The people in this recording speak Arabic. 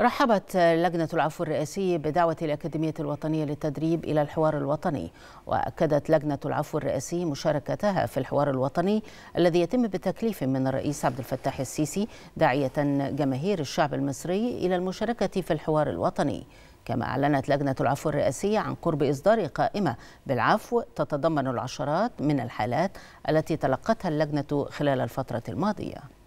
رحبت لجنة العفو الرئاسي بدعوة الأكاديمية الوطنية للتدريب إلى الحوار الوطني وأكدت لجنة العفو الرئاسي مشاركتها في الحوار الوطني الذي يتم بتكليف من الرئيس عبد الفتاح السيسي داعية جماهير الشعب المصري إلى المشاركة في الحوار الوطني كما أعلنت لجنة العفو الرئاسية عن قرب إصدار قائمة بالعفو تتضمن العشرات من الحالات التي تلقتها اللجنة خلال الفترة الماضية